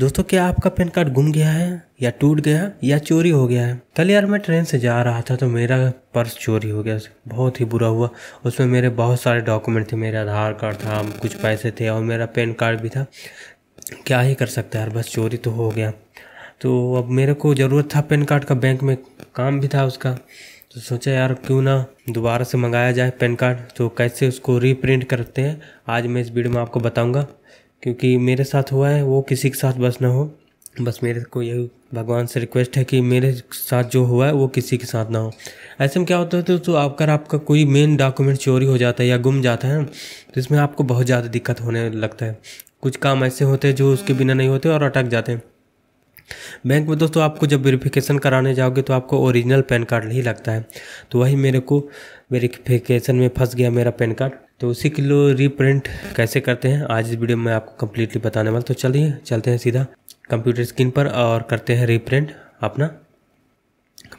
दोस्तों क्या आपका पैन कार्ड गुम गया है या टूट गया या चोरी हो गया है कल यार मैं ट्रेन से जा रहा था तो मेरा पर्स चोरी हो गया बहुत ही बुरा हुआ उसमें मेरे बहुत सारे डॉक्यूमेंट थे मेरे आधार कार्ड था कुछ पैसे थे और मेरा पैन कार्ड भी था क्या ही कर सकता है यार बस चोरी तो हो गया तो अब मेरे को ज़रूरत था पैन कार्ड का बैंक में काम भी था उसका तो सोचा यार क्यों ना दोबारा से मंगाया जाए पैन कार्ड तो कैसे उसको रीप्रिंट करते हैं आज मैं इस वीडियो में आपको बताऊंगा क्योंकि मेरे साथ हुआ है वो किसी के साथ बस ना हो बस मेरे को यही भगवान से रिक्वेस्ट है कि मेरे साथ जो हुआ है वो किसी के साथ ना हो ऐसे में क्या होता है तो, तो अगर आपका कोई मेन डॉक्यूमेंट चोरी हो जाता है या गुम जाता है तो इसमें आपको बहुत ज़्यादा दिक्कत होने लगता है कुछ काम ऐसे होते हैं जो उसके बिना नहीं होते और अटक जाते हैं बैंक में दोस्तों आपको जब वेरिफिकेशन कराने जाओगे तो आपको ओरिजिनल पैन कार्ड नहीं लगता है तो वही मेरे को वेरिफिकेशन में फंस गया मेरा पैन कार्ड तो उसी के लिए रीप्रिंट कैसे करते हैं आज इस वीडियो में आपको कम्प्लीटली बताने वाला तो चलिए चलते हैं सीधा कंप्यूटर स्क्रीन पर और करते हैं रीप्रिंट अपना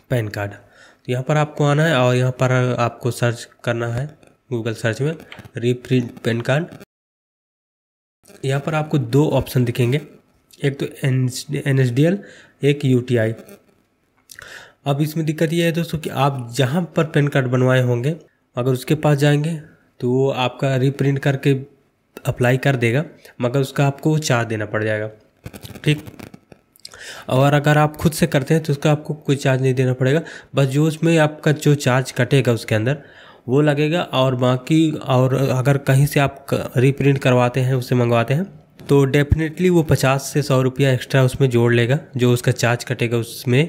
पैन कार्ड तो यहाँ पर आपको आना है और यहाँ पर आपको सर्च करना है गूगल सर्च में रीप्रिंट पैन कार्ड यहाँ पर आपको दो ऑप्शन दिखेंगे एक तो एन एस डी एल एक यू टी आई अब इसमें दिक्कत यह है दोस्तों कि आप जहाँ पर पैन कार्ड बनवाए होंगे अगर उसके पास जाएंगे तो वो आपका रिप्रिंट करके अप्लाई कर देगा मगर उसका आपको चार्ज देना पड़ जाएगा ठीक और अगर आप खुद से करते हैं तो उसका आपको कोई चार्ज नहीं देना पड़ेगा बस जो उसमें आपका जो चार्ज कटेगा उसके अंदर वो लगेगा और बाकी और अगर कहीं से आप रिप्रिंट करवाते हैं उसे मंगवाते हैं तो डेफिनेटली वो पचास से सौ रुपया एक्स्ट्रा उसमें जोड़ लेगा जो उसका चार्ज कटेगा उसमें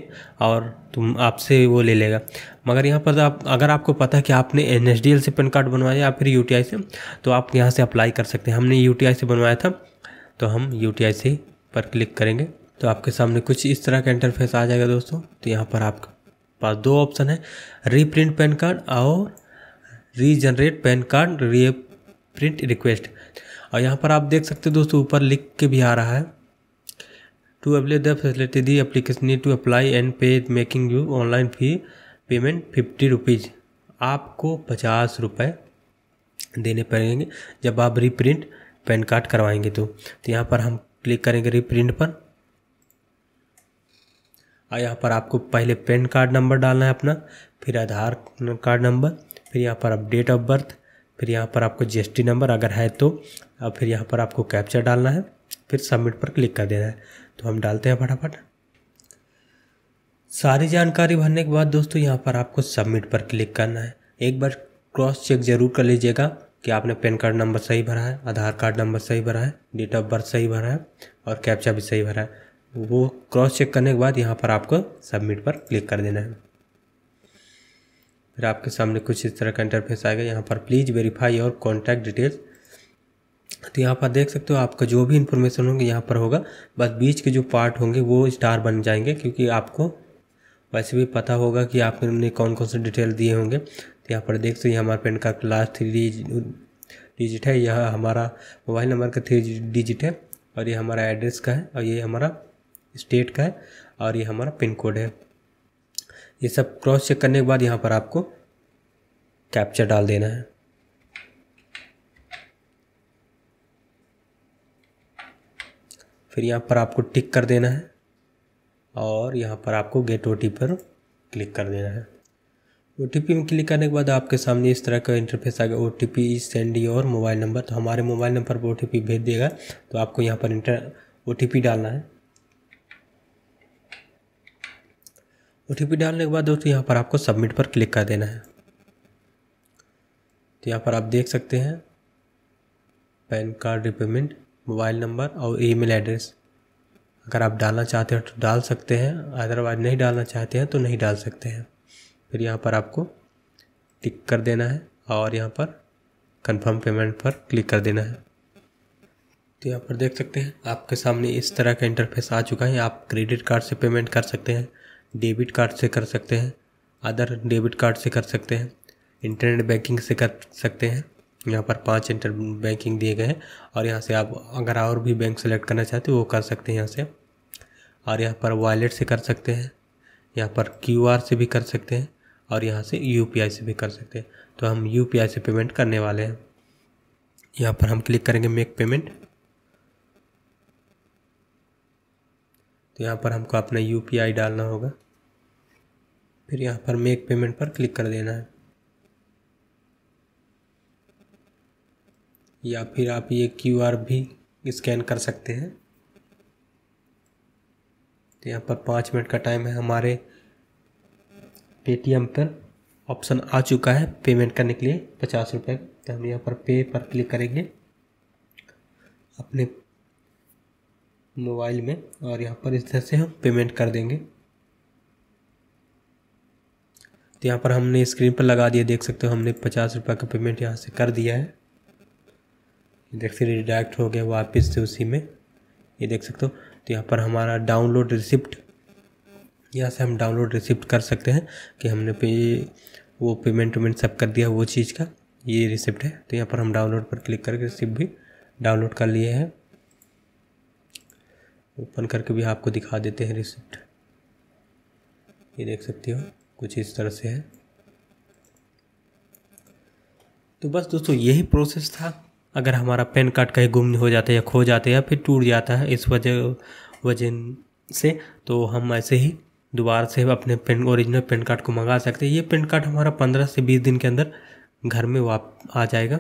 और तुम आपसे वो ले लेगा मगर यहाँ पर आप अगर आपको पता है कि आपने एन से पेन कार्ड बनवाया या फिर यू से तो आप यहाँ से अप्लाई कर सकते हैं हमने यू से बनवाया था तो हम यू से पर क्लिक करेंगे तो आपके सामने कुछ इस तरह का इंटरफेस आ जाएगा दोस्तों तो यहाँ पर आपके पास दो ऑप्शन है रीप्रिंट पेन कार्ड और regenerate PAN card reprint request और यहाँ पर आप देख सकते हैं दोस्तों ऊपर लिख के भी आ रहा है to avail the facility the application need to apply and pay making you online fee payment fifty rupees आपको पचास रुपये देने पड़ेंगे जब आप रीप्रिंट पैन कार्ड करवाएंगे तो तो यहाँ पर हम क्लिक करेंगे रीप्रिंट पर और यहाँ पर आपको पहले पैन कार्ड नंबर डालना है अपना फिर आधार कार्ड नंबर फिर यहाँ पर आप डेट ऑफ बर्थ फिर यहाँ पर आपको जीएसटी नंबर अगर है तो और फिर यहाँ पर आपको कैप्चर डालना है फिर सबमिट पर क्लिक कर देना है तो हम डालते हैं फटाफट सारी जानकारी भरने के बाद दोस्तों यहाँ पर आपको सबमिट पर क्लिक करना है एक बार क्रॉस चेक ज़रूर कर लीजिएगा कि आपने पैन कार्ड नंबर सही भरा है आधार कार्ड नंबर सही भरा है डेट ऑफ बर्थ सही भरा है और कैप्चा भी सही भरा है वो क्रॉस चेक करने के बाद यहाँ पर आपको सबमिट पर क्लिक कर देना है फिर आपके सामने कुछ इस तरह का इंटरफेस आएगा यहाँ पर प्लीज़ वेरीफाई और कॉन्टैक्ट डिटेल्स तो यहाँ पर देख सकते हो आपका जो भी इन्फॉर्मेशन होंगे यहाँ पर होगा बस बीच के जो पार्ट होंगे वो स्टार बन जाएंगे क्योंकि आपको वैसे भी पता होगा कि आपने कौन कौन से डिटेल दिए होंगे तो यहाँ पर देख सकते हमारे पेन का क्लास थ्री डिजिट है यह हमारा मोबाइल नंबर का थ्री डिजिट है और ये हमारा एड्रेस का है और ये हमारा स्टेट का है और ये हमारा पिन कोड है ये सब क्रॉस चेक करने के बाद यहाँ पर आपको कैप्चर डाल देना है फिर यहाँ पर आपको टिक कर देना है और यहाँ पर आपको गेट ओ पर क्लिक कर देना है ओ में क्लिक करने के बाद आपके सामने इस तरह का इंटरफेस आ गया O T P is send your mobile number तो हमारे मोबाइल नंबर पर ओ भेज देगा तो आपको यहाँ पर इंटर ओ डालना है ओ डालने के बाद दोस्तों यहाँ पर आपको सबमिट पर क्लिक कर देना है तो यहाँ पर आप देख सकते हैं PAN card repayment mobile number और ईमेल एड्रेस अगर आप डालना चाहते हो तो डाल सकते हैं अदरवाइज नहीं डालना चाहते हैं तो नहीं डाल सकते हैं फिर यहाँ पर आपको टिक कर देना है और यहाँ पर कंफर्म पेमेंट पर क्लिक कर देना है तो यहाँ पर देख सकते हैं आपके सामने इस तरह का इंटरफेस आ चुका है आप क्रेडिट कार्ड से पेमेंट कर सकते हैं डेबिट कार्ड से कर सकते हैं अदर डेबिट कार्ड से कर सकते हैं इंटरनेट बैंकिंग से कर सकते हैं यहाँ पर पांच इंटर बैंकिंग दिए गए हैं और यहाँ से आप अगर और भी बैंक सेलेक्ट करना चाहते हो वो कर सकते हैं यहाँ से और यहाँ पर वॉलेट से कर सकते हैं यहाँ पर क्यू से भी कर सकते हैं और यहाँ से यू से भी कर सकते हैं तो हम यू से पेमेंट करने वाले हैं यहाँ पर हम क्लिक करेंगे मेक पेमेंट तो यहाँ पर हमको अपना यू डालना होगा फिर यहाँ पर मेक पेमेंट पर क्लिक कर देना है या फिर आप ये क्यू आर भी स्कैन कर सकते हैं तो यहाँ पर पाँच मिनट का टाइम है हमारे पेटीएम पर ऑप्शन आ चुका है पेमेंट करने के लिए पचास रुपये तो हम यहाँ पर पे पर क्लिक करेंगे अपने मोबाइल में और यहाँ पर इस तरह से हम पेमेंट कर देंगे तो यहाँ पर हमने स्क्रीन पर लगा दिया देख सकते हो हमने पचास रुपये का पेमेंट यहाँ से कर दिया है देख सकते रिडायरेक्ट हो गया वापस से उसी में ये देख सकते हो तो यहाँ पर हमारा डाउनलोड रिसिप्ट यहाँ से हम डाउनलोड रिसिप्ट कर सकते हैं कि हमने पे वो पेमेंट वेमेंट सब कर दिया वो चीज़ का ये रिसिप्ट है तो यहाँ पर हम डाउनलोड पर क्लिक करके रिसिप्ट भी डाउनलोड कर लिए हैं ओपन करके भी आपको दिखा देते हैं रिसिप्ट ये देख सकते हो कुछ इस तरह से है तो बस दोस्तों यही प्रोसेस था अगर हमारा पैन कार्ड कहीं गुम हो जाता है या खो जाता है या फिर टूट जाता है इस वजह वजह से तो हम ऐसे ही दोबारा से अपने पेन ओरिजिनल पेन कार्ड को मंगा सकते हैं ये पेन कार्ड हमारा पंद्रह से बीस दिन के अंदर घर में वाप आ जाएगा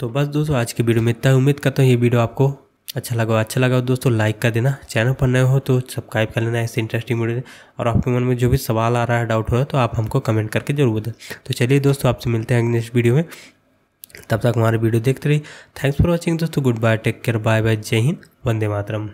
तो बस दोस्तों आज की वीडियो में इतना उम्मीद करता हूँ ये वीडियो आपको अच्छा लगा अच्छा लगा दोस्तों लाइक कर देना चैनल पर नए हो तो सब्सक्राइब कर लेना ऐसे इंटरेस्टिंग वीडियो और आपके मन में जो भी सवाल आ रहा है डाउट हो रहा है तो आप हमको कमेंट करके जरूर बताएं तो चलिए दोस्तों आपसे मिलते हैं नेक्स्ट वीडियो में तब तक हमारे वीडियो देखते रहिए थैंक्स फॉर वॉचिंग दोस्तों good bye take care bye bye जय हिंद वंदे मातरम